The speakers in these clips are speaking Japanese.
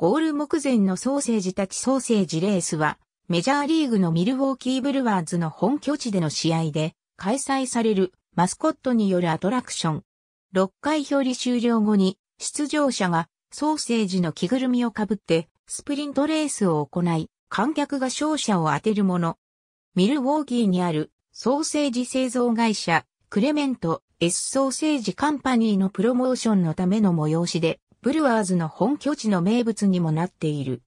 ゴール目前のソーセージたちソーセージレースは、メジャーリーグのミルウォーキーブルワーズの本拠地での試合で、開催されるマスコットによるアトラクション。6回表裏終了後に、出場者がソーセージの着ぐるみをかぶって、スプリントレースを行い、観客が勝者を当てるもの。ミルウォーキーにあるソーセージ製造会社、クレメント S ソーセージカンパニーのプロモーションのための催しで、ブルワーズの本拠地の名物にもなっている。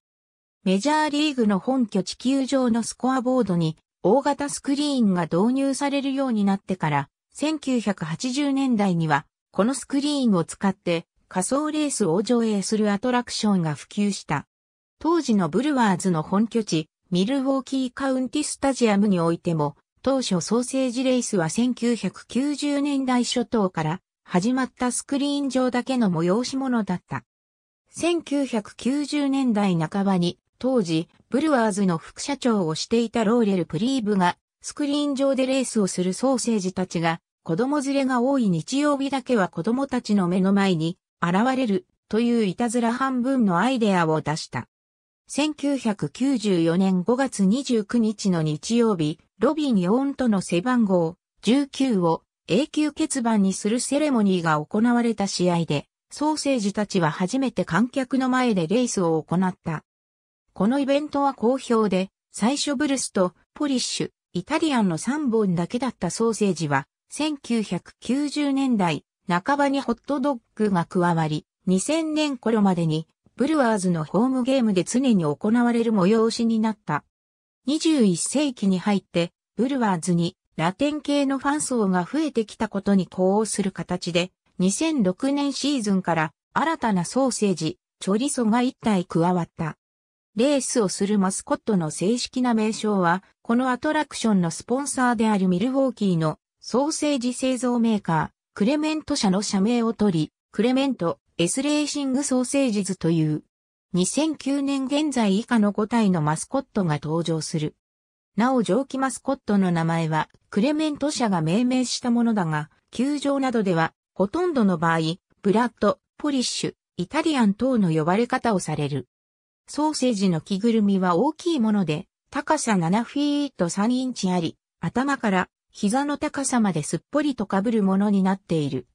メジャーリーグの本拠地球場のスコアボードに大型スクリーンが導入されるようになってから、1980年代にはこのスクリーンを使って仮想レースを上映するアトラクションが普及した。当時のブルワーズの本拠地、ミルウォーキーカウンティスタジアムにおいても、当初ソーセージレースは1990年代初頭から始まったスクリーン上だけの催し物だった。1990年代半ばに、当時、ブルワーズの副社長をしていたローレル・プリーブが、スクリーン上でレースをするソーセージたちが、子供連れが多い日曜日だけは子供たちの目の前に現れるといういたずら半分のアイデアを出した。1994年5月29日の日曜日、ロビン4との背番号19を永久欠番にするセレモニーが行われた試合で、ソーセージたちは初めて観客の前でレースを行った。このイベントは好評で、最初ブルスとポリッシュ、イタリアンの3本だけだったソーセージは、1990年代半ばにホットドッグが加わり、2000年頃までにブルワーズのホームゲームで常に行われる催しになった。21世紀に入って、ブルワーズにラテン系のファン層が増えてきたことに呼応する形で、2006年シーズンから新たなソーセージ、チョリソが一体加わった。レースをするマスコットの正式な名称は、このアトラクションのスポンサーであるミルウォーキーのソーセージ製造メーカー、クレメント社の社名を取り、クレメント S レーシングソーセージズという、2009年現在以下の5体のマスコットが登場する。なお蒸気マスコットの名前はクレメント社が命名したものだが、球場などではほとんどの場合、ブラッド、ポリッシュ、イタリアン等の呼ばれ方をされる。ソーセージの着ぐるみは大きいもので、高さ7フィート3インチあり、頭から膝の高さまですっぽりと被るものになっている。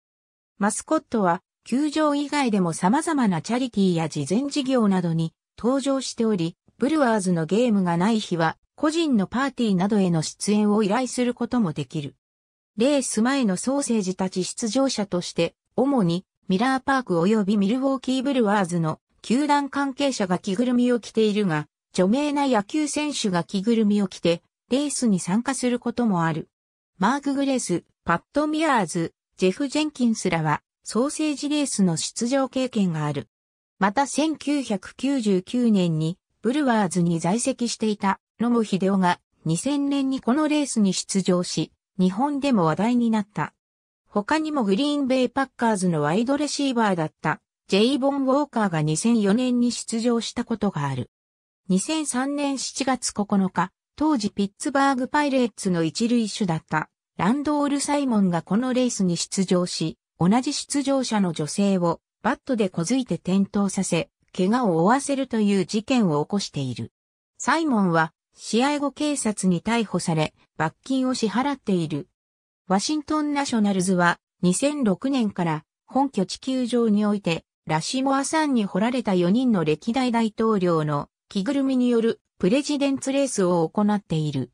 マスコットは、球場以外でも様々なチャリティーや慈善事業などに登場しており、ブルワーズのゲームがない日は個人のパーティーなどへの出演を依頼することもできる。レース前のソーセージたち出場者として、主にミラーパーク及びミルウォーキーブルワーズの球団関係者が着ぐるみを着ているが、著名な野球選手が着ぐるみを着て、レースに参加することもある。マーク・グレース、パット・ミアーズ、ジェフ・ジェンキンスらは、ソーセージレースの出場経験がある。また1999年に、ブルワーズに在籍していた野茂秀夫が2000年にこのレースに出場し、日本でも話題になった。他にもグリーンベイパッカーズのワイドレシーバーだった、ジェイ・ボン・ウォーカーが2004年に出場したことがある。2003年7月9日、当時ピッツバーグパイレーツの一塁手だった、ランドール・サイモンがこのレースに出場し、同じ出場者の女性をバットでこづいて転倒させ、怪我を負わせるという事件を起こしている。サイモンは試合後警察に逮捕され、罰金を支払っている。ワシントンナショナルズは2006年から本拠地球場においてラシモアさんに掘られた4人の歴代大統領の着ぐるみによるプレジデンツレースを行っている。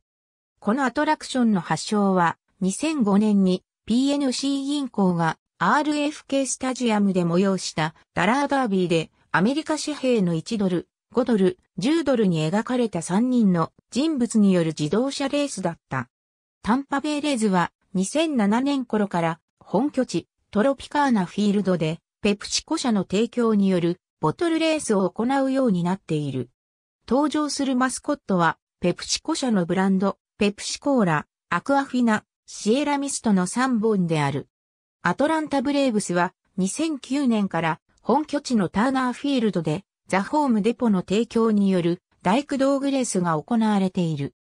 このアトラクションの発祥は2005年に PNC 銀行が RFK スタジアムで催したダラーダービーでアメリカ紙幣の1ドル5ドル、10ドルに描かれた3人の人物による自動車レースだった。タンパベイレーズは2007年頃から本拠地トロピカーナフィールドでペプシコ社の提供によるボトルレースを行うようになっている。登場するマスコットはペプシコ社のブランドペプシコーラ、アクアフィナ、シエラミストの3本である。アトランタブレーブスは2009年から本拠地のターナーフィールドでザ・ホームデポの提供による大工道具レースが行われている。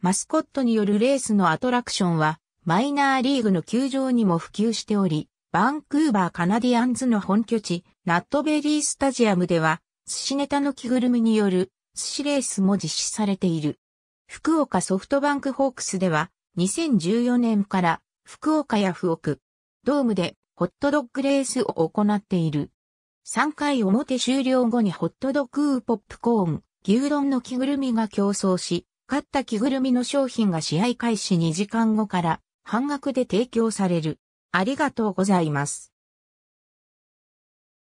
マスコットによるレースのアトラクションは、マイナーリーグの球場にも普及しており、バンクーバーカナディアンズの本拠地、ナットベリースタジアムでは、寿司ネタの着ぐるみによる寿司レースも実施されている。福岡ソフトバンクホークスでは、2014年から福岡や福岡、ドームでホットドッグレースを行っている。3回表終了後にホットドッグーポップコーン、牛丼の着ぐるみが競争し、勝った着ぐるみの商品が試合開始2時間後から半額で提供される。ありがとうございます。